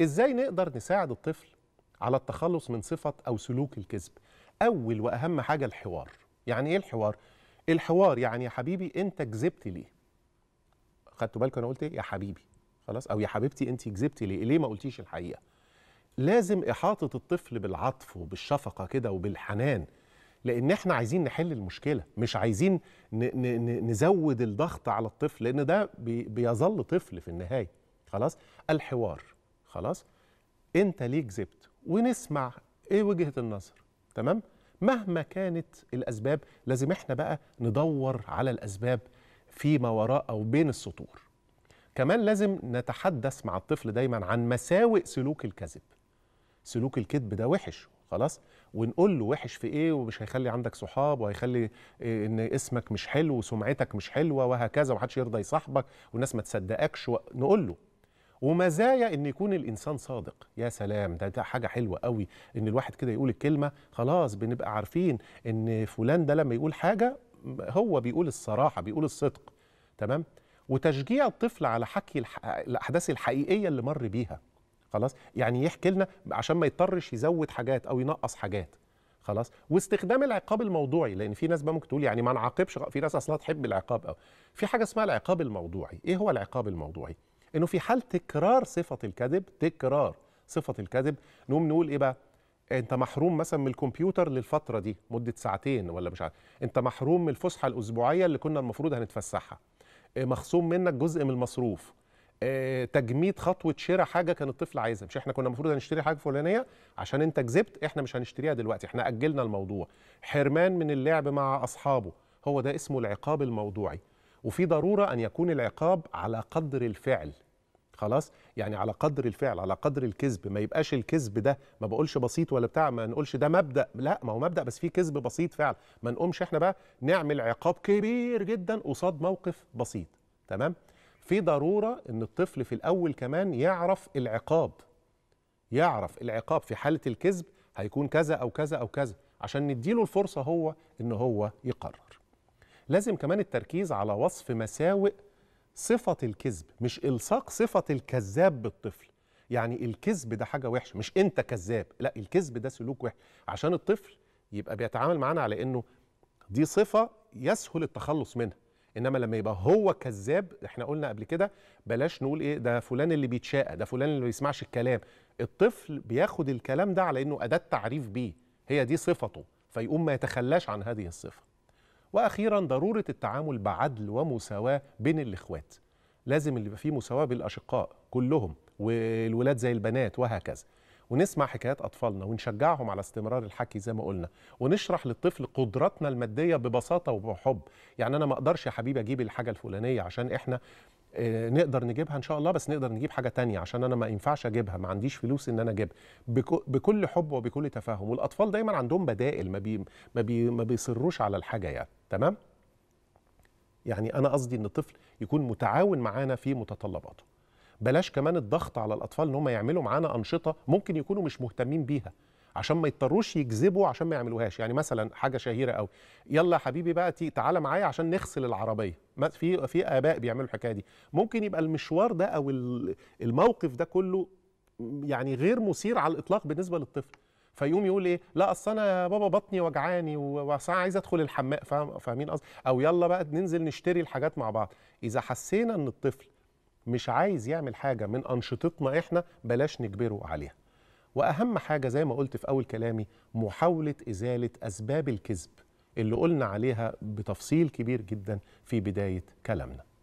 ازاي نقدر نساعد الطفل على التخلص من صفه او سلوك الكذب اول واهم حاجه الحوار يعني ايه الحوار الحوار يعني يا حبيبي انت كذبت ليه خدتوا بالكم انا قلت ايه يا حبيبي خلاص او يا حبيبتي انت كذبتي ليه ليه ما قلتيش الحقيقه لازم احاطه الطفل بالعطف وبالشفقه كده وبالحنان لان احنا عايزين نحل المشكله مش عايزين نزود الضغط على الطفل لان ده بيظل طفل في النهايه خلاص الحوار خلاص انت ليه كذبت ونسمع ايه وجهه النظر تمام مهما كانت الاسباب لازم احنا بقى ندور على الاسباب فيما وراء او بين السطور كمان لازم نتحدث مع الطفل دايما عن مساوئ سلوك الكذب سلوك الكذب ده وحش خلاص ونقول له وحش في ايه ومش هيخلي عندك صحاب وهيخلي إيه ان اسمك مش حلو وسمعتك مش حلوه وهكذا ومحدش يرضى يصاحبك والناس ما تصدقكش نقول له ومزايا ان يكون الانسان صادق يا سلام ده, ده حاجه حلوه قوي ان الواحد كده يقول الكلمه خلاص بنبقى عارفين ان فلان ده لما يقول حاجه هو بيقول الصراحه بيقول الصدق تمام وتشجيع الطفل على حكي الاحداث الحقيقيه اللي مر بيها خلاص يعني يحكي لنا عشان ما يضطرش يزود حاجات او ينقص حاجات خلاص واستخدام العقاب الموضوعي لان في ناس بقى ممكن تقول يعني ما نعاقبش في ناس اصلا تحب العقاب قوي في حاجه اسمها العقاب الموضوعي ايه هو العقاب الموضوعي انه في حال تكرار صفه الكذب تكرار صفه الكذب نقوم نقول ايه بقى انت محروم مثلا من الكمبيوتر للفتره دي مده ساعتين ولا مش عارف انت محروم من الفسحه الاسبوعيه اللي كنا المفروض هنتفسحها آه، مخصوم منك جزء من المصروف آه، تجميد خطوه شراء حاجه كان الطفل عايزها مش احنا كنا المفروض هنشتري حاجه فلانيه عشان انت كذبت احنا مش هنشتريها دلوقتي احنا اجلنا الموضوع حرمان من اللعب مع اصحابه هو ده اسمه العقاب الموضوعي وفي ضروره ان يكون العقاب على قدر الفعل خلاص يعني على قدر الفعل على قدر الكذب ما يبقاش الكذب ده ما بقولش بسيط ولا بتاع ما نقولش ده مبدا لا ما هو مبدا بس في كذب بسيط فعلا ما نقومش احنا بقى نعمل عقاب كبير جدا قصاد موقف بسيط تمام في ضروره ان الطفل في الاول كمان يعرف العقاب يعرف العقاب في حاله الكذب هيكون كذا او كذا او كذا عشان نديله الفرصه هو ان هو يقرر لازم كمان التركيز على وصف مساوئ صفة الكذب مش إلصاق صفة الكذاب بالطفل يعني الكذب ده حاجة وحشة مش أنت كذاب لا الكذب ده سلوك وحش عشان الطفل يبقى بيتعامل معانا على إنه دي صفة يسهل التخلص منها انما لما يبقى هو كذاب احنا قلنا قبل كده بلاش نقول ايه ده فلان اللي بيتشاقى ده فلان اللي ما بيسمعش الكلام الطفل بياخد الكلام ده على انه اداه تعريف بيه هي دي صفته فيقوم ما يتخلاش عن هذه الصفه واخيرا ضروره التعامل بعدل ومساواه بين الاخوات لازم اللي يبقى فيه مساواه بالاشقاء كلهم والولاد زي البنات وهكذا ونسمع حكايات اطفالنا ونشجعهم على استمرار الحكي زي ما قلنا ونشرح للطفل قدراتنا الماديه ببساطه وبحب يعني انا ما اقدرش يا حبيبي اجيب الحاجه الفلانيه عشان احنا آه، نقدر نجيبها ان شاء الله بس نقدر نجيب حاجه تانية عشان انا ما ينفعش اجيبها ما عنديش فلوس ان انا اجيبها بكل حب وبكل تفاهم والاطفال دايما عندهم بدائل ما بي ما, بي ما بيصروش على الحاجه يعني تمام يعني انا قصدي ان الطفل يكون متعاون معانا في متطلباته بلاش كمان الضغط على الاطفال ان هم يعملوا معانا انشطه ممكن يكونوا مش مهتمين بيها عشان ما يضطروش يكذبوا عشان ما يعملوهاش يعني مثلا حاجه شهيره قوي يلا يا حبيبي بقى تعالى معايا عشان نغسل العربيه ما في في اباء بيعملوا الحكايه دي ممكن يبقى المشوار ده او الموقف ده كله يعني غير مثير على الاطلاق بالنسبه للطفل فيقوم يقول ايه لا اصل انا يا بابا بطني وجعاني وساعه عايز ادخل الحمام فاهمين قصدي او يلا بقى ننزل نشتري الحاجات مع بعض اذا حسينا ان الطفل مش عايز يعمل حاجه من انشطتنا احنا بلاش نجبره عليها واهم حاجه زي ما قلت في اول كلامي محاوله ازاله اسباب الكذب اللي قلنا عليها بتفصيل كبير جدا في بدايه كلامنا